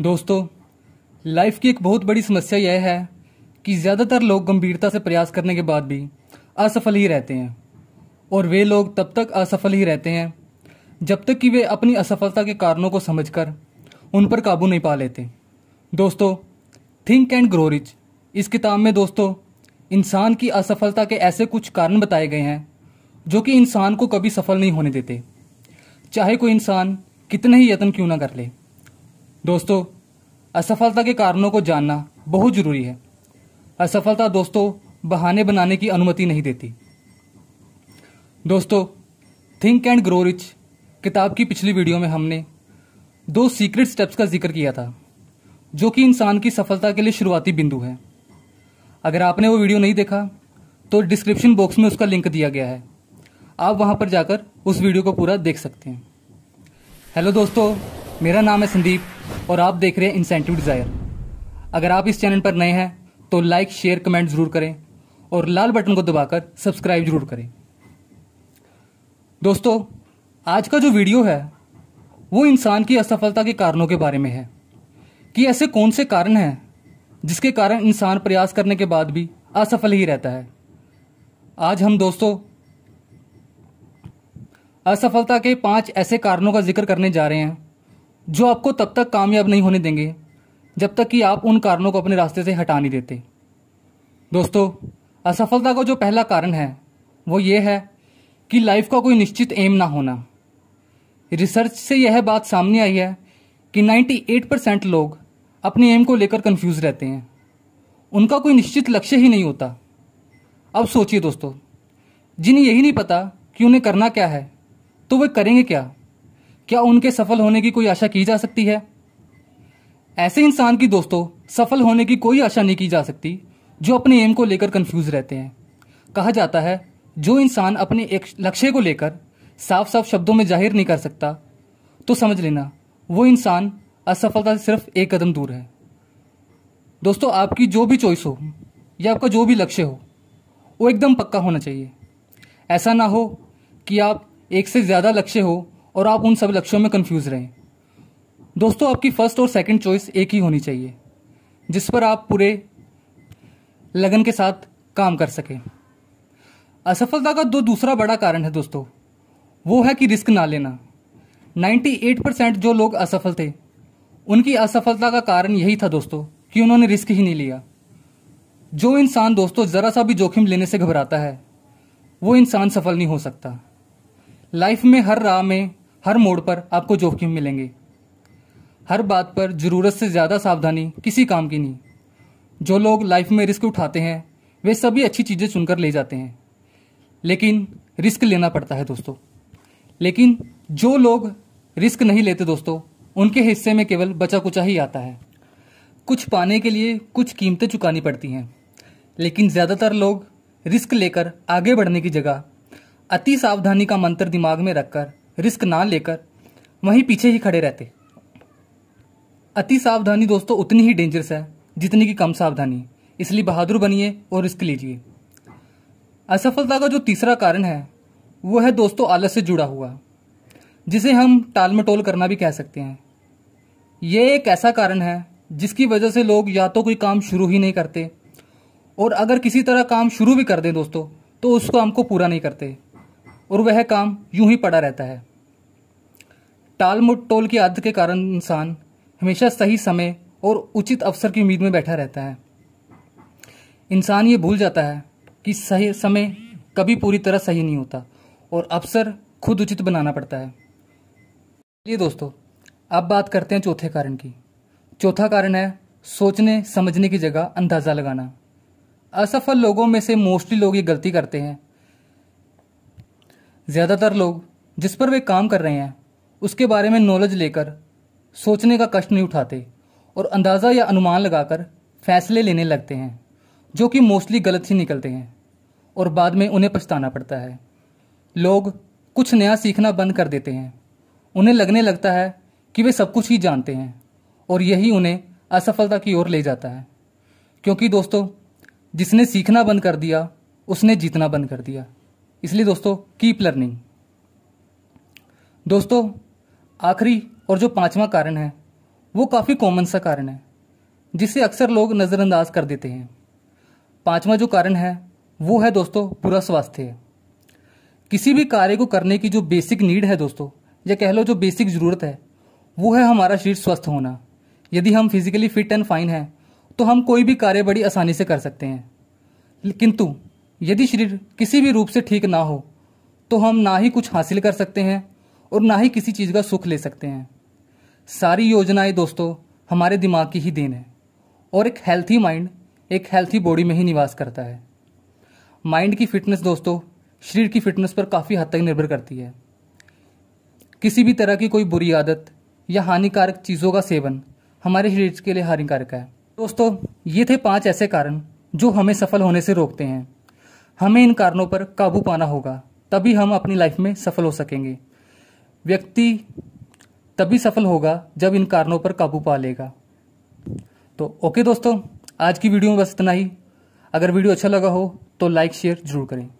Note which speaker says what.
Speaker 1: दोस्तों लाइफ की एक बहुत बड़ी समस्या यह है कि ज़्यादातर लोग गंभीरता से प्रयास करने के बाद भी असफल ही रहते हैं और वे लोग तब तक असफल ही रहते हैं जब तक कि वे अपनी असफलता के कारणों को समझकर उन पर काबू नहीं पा लेते दोस्तों थिंक एंड ग्रो रिच इस किताब में दोस्तों इंसान की असफलता के ऐसे कुछ कारण बताए गए हैं जो कि इंसान को कभी सफल नहीं होने देते चाहे कोई इंसान कितने ही यत्न क्यों ना कर ले दोस्तों असफलता के कारणों को जानना बहुत ज़रूरी है असफलता दोस्तों बहाने बनाने की अनुमति नहीं देती दोस्तों थिंक एंड ग्रो रिच किताब की पिछली वीडियो में हमने दो सीक्रेट स्टेप्स का जिक्र किया था जो कि इंसान की सफलता के लिए शुरुआती बिंदु है अगर आपने वो वीडियो नहीं देखा तो डिस्क्रिप्शन बॉक्स में उसका लिंक दिया गया है आप वहाँ पर जाकर उस वीडियो को पूरा देख सकते हैं हेलो दोस्तों मेरा नाम है संदीप और आप देख रहे हैं इंसेंटिव डिज़ायर अगर आप इस चैनल पर नए हैं तो लाइक शेयर कमेंट ज़रूर करें और लाल बटन को दबाकर सब्सक्राइब ज़रूर करें दोस्तों आज का जो वीडियो है वो इंसान की असफलता के कारणों के बारे में है कि ऐसे कौन से कारण हैं जिसके कारण इंसान प्रयास करने के बाद भी असफल ही रहता है आज हम दोस्तों असफलता के पांच ऐसे कारणों का जिक्र करने जा रहे हैं जो आपको तब तक कामयाब नहीं होने देंगे जब तक कि आप उन कारणों को अपने रास्ते से हटा नहीं देते दोस्तों असफलता का जो पहला कारण है वो ये है कि लाइफ का कोई निश्चित एम ना होना रिसर्च से यह बात सामने आई है कि 98 परसेंट लोग अपने एम को लेकर कंफ्यूज रहते हैं उनका कोई निश्चित लक्ष्य ही नहीं होता अब सोचिए दोस्तों जिन्हें यही नहीं पता कि उन्हें करना क्या है तो वे करेंगे क्या क्या उनके सफल होने की कोई आशा की जा सकती है ऐसे इंसान की दोस्तों सफल होने की कोई आशा नहीं की जा सकती जो अपने एम को लेकर कंफ्यूज रहते हैं कहा जाता है जो इंसान अपने एक लक्ष्य को लेकर साफ साफ शब्दों में जाहिर नहीं कर सकता तो समझ लेना वो इंसान असफलता से सिर्फ एक कदम दूर है दोस्तों आपकी जो भी चॉइस हो या आपका जो भी लक्ष्य हो वो एकदम पक्का होना चाहिए ऐसा ना हो कि आप एक से ज़्यादा लक्ष्य हो और आप उन सभी लक्ष्यों में कंफ्यूज रहें दोस्तों आपकी फर्स्ट और सेकंड चॉइस एक ही होनी चाहिए जिस पर आप पूरे लगन के साथ काम कर सकें असफलता का दो दूसरा बड़ा कारण है दोस्तों वो है कि रिस्क ना लेना 98 परसेंट जो लोग असफल थे उनकी असफलता का कारण यही था दोस्तों कि उन्होंने रिस्क ही नहीं लिया जो इंसान दोस्तों ज़रा सा भी जोखिम लेने से घबराता है वो इंसान सफल नहीं हो सकता लाइफ में हर राह में हर मोड़ पर आपको जोखिम मिलेंगे हर बात पर ज़रूरत से ज़्यादा सावधानी किसी काम की नहीं जो लोग लाइफ में रिस्क उठाते हैं वे सभी अच्छी चीज़ें सुनकर ले जाते हैं लेकिन रिस्क लेना पड़ता है दोस्तों लेकिन जो लोग रिस्क नहीं लेते दोस्तों उनके हिस्से में केवल बचा कुचा ही आता है कुछ पाने के लिए कुछ कीमतें चुकानी पड़ती हैं लेकिन ज़्यादातर लोग रिस्क लेकर आगे बढ़ने की जगह अति सावधानी का मंत्र दिमाग में रखकर रिस्क ना लेकर वहीं पीछे ही खड़े रहते अति सावधानी दोस्तों उतनी ही डेंजरस है जितनी कि कम सावधानी इसलिए बहादुर बनिए और रिस्क लीजिए असफलता का जो तीसरा कारण है वो है दोस्तों आलस से जुड़ा हुआ जिसे हम टाल मटोल करना भी कह सकते हैं ये एक ऐसा कारण है जिसकी वजह से लोग या तो कोई काम शुरू ही नहीं करते और अगर किसी तरह काम शुरू भी कर दें दोस्तों तो उसको हमको पूरा नहीं करते और वह काम यूं ही पड़ा रहता है टालमुट टोल की आदत के कारण इंसान हमेशा सही समय और उचित अवसर की उम्मीद में बैठा रहता है इंसान ये भूल जाता है कि सही समय कभी पूरी तरह सही नहीं होता और अवसर खुद उचित बनाना पड़ता है चलिए दोस्तों अब बात करते हैं चौथे कारण की चौथा कारण है सोचने समझने की जगह अंदाज़ा लगाना असफल लोगों में से मोस्टली लोग ये गलती करते हैं ज़्यादातर लोग जिस पर वे काम कर रहे हैं उसके बारे में नॉलेज लेकर सोचने का कष्ट नहीं उठाते और अंदाज़ा या अनुमान लगाकर फैसले लेने लगते हैं जो कि मोस्टली गलत ही निकलते हैं और बाद में उन्हें पछताना पड़ता है लोग कुछ नया सीखना बंद कर देते हैं उन्हें लगने लगता है कि वे सब कुछ ही जानते हैं और यही उन्हें असफलता की ओर ले जाता है क्योंकि दोस्तों जिसने सीखना बंद कर दिया उसने जीतना बंद कर दिया इसलिए दोस्तों कीप लर्निंग दोस्तों आखिरी और जो पांचवा कारण है वो काफ़ी कॉमन सा कारण है जिसे अक्सर लोग नज़रअंदाज कर देते हैं पांचवा जो कारण है वो है दोस्तों पूरा स्वास्थ्य किसी भी कार्य को करने की जो बेसिक नीड है दोस्तों या कह लो जो बेसिक ज़रूरत है वो है हमारा शरीर स्वस्थ होना यदि हम फिजिकली फिट एंड फाइन हैं तो हम कोई भी कार्य बड़ी आसानी से कर सकते हैं किंतु यदि शरीर किसी भी रूप से ठीक ना हो तो हम ना ही कुछ हासिल कर सकते हैं और ना ही किसी चीज़ का सुख ले सकते हैं सारी योजनाएं दोस्तों हमारे दिमाग की ही देन है और एक हेल्थी माइंड एक हेल्थी बॉडी में ही निवास करता है माइंड की फिटनेस दोस्तों शरीर की फिटनेस पर काफ़ी हद तक निर्भर करती है किसी भी तरह की कोई बुरी आदत या हानिकारक चीज़ों का सेवन हमारे शरीर के लिए हानिकारक है दोस्तों ये थे पांच ऐसे कारण जो हमें सफल होने से रोकते हैं हमें इन कारणों पर काबू पाना होगा तभी हम अपनी लाइफ में सफल हो सकेंगे व्यक्ति तभी सफल होगा जब इन कारणों पर काबू पा लेगा तो ओके दोस्तों आज की वीडियो में बस इतना ही अगर वीडियो अच्छा लगा हो तो लाइक शेयर जरूर करें